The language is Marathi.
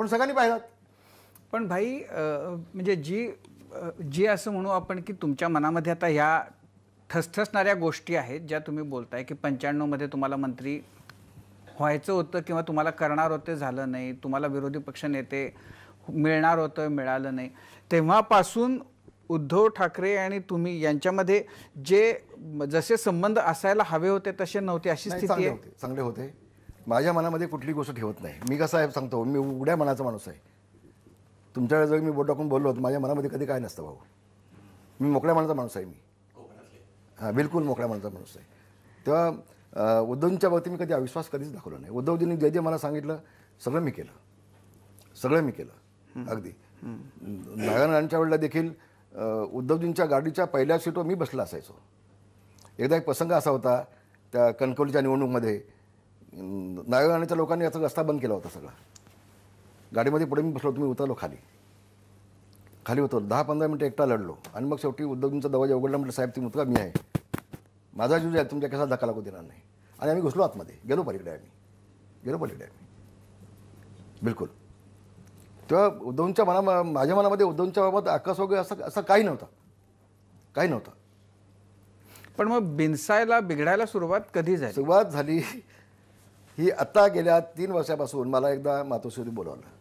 आपण सगळ्यांनी पाहिलात पण भाई म्हणजे जी जी असं म्हणू आपण की तुमच्या मनामध्ये आता ह्या ठसठसणाऱ्या गोष्टी आहेत ज्या तुम्ही बोलताय की पंच्याण्णवमध्ये तुम्हाला मंत्री व्हायचं होतं किंवा तुम्हाला करणार होते झालं नाही तुम्हाला विरोधी पक्ष नेते मिळणार होतं मिळालं नाही तेव्हापासून उद्धव ठाकरे आणि तुम्ही यांच्यामध्ये जे जसे संबंध असायला हवे होते तसे नव्हते अशी स्थिती चांगले होते माझ्या मनामध्ये कुठली गोष्ट ठेवत नाही मी कसं आहे सांगतो मी उड्या मनाचा माणूस आहे तुमच्याकडे जर मी बोट टाकून बोललो तर माझ्या मनामध्ये कधी काय नसतं भाऊ मी मोकळ्या मनाचा माणूस आहे मी हां बिलकुल मोकळ्या मनाचा माणूस आहे तेव्हा उद्धवजींच्या बाबतीत मी कधी अविश्वास कधीच दाखवला नाही उद्धवजींनी जे जे मला सांगितलं सगळं मी केलं सगळं मी केलं अगदी नारायणांच्या वेळेला देखील उद्धवजींच्या गाडीच्या पहिल्या सीटवर मी बसला असायचो एकदा एक प्रसंग असा होता त्या कणकवलीच्या निवडणूकमध्ये नावे लोकांनी याचा रस्ता बंद केला होता सगळा गाडीमध्ये पुढे मी बसलो तुम्ही उतरलो खाली खाली उतरलो दहा पंधरा मिनटं एकटा लढलो आणि मग शेवटी उद्धवजींचा दवाजा उघडला म्हटलं साहेब तुम्ही उतरा मी आहे माझा जीव आहे तुमच्या कसा धक्का लागू देणार नाही आणि आम्ही घुसलो आतमध्ये गेलो पलीकडे आम्ही गेलो पलीकडे आम्ही बिलकुल तेव्हा उद्धवच्या मना माझ्या मनामध्ये उद्धवच्या बाबत आकाश वगैरे असं असं काही नव्हतं काही नव्हतं पण मग बिनसायला बिघडायला सुरुवात कधी झाली सुरुवात झाली ही आत्ता गेल्या तीन वर्षापासून मला एकदा मातोश्री बोलावलं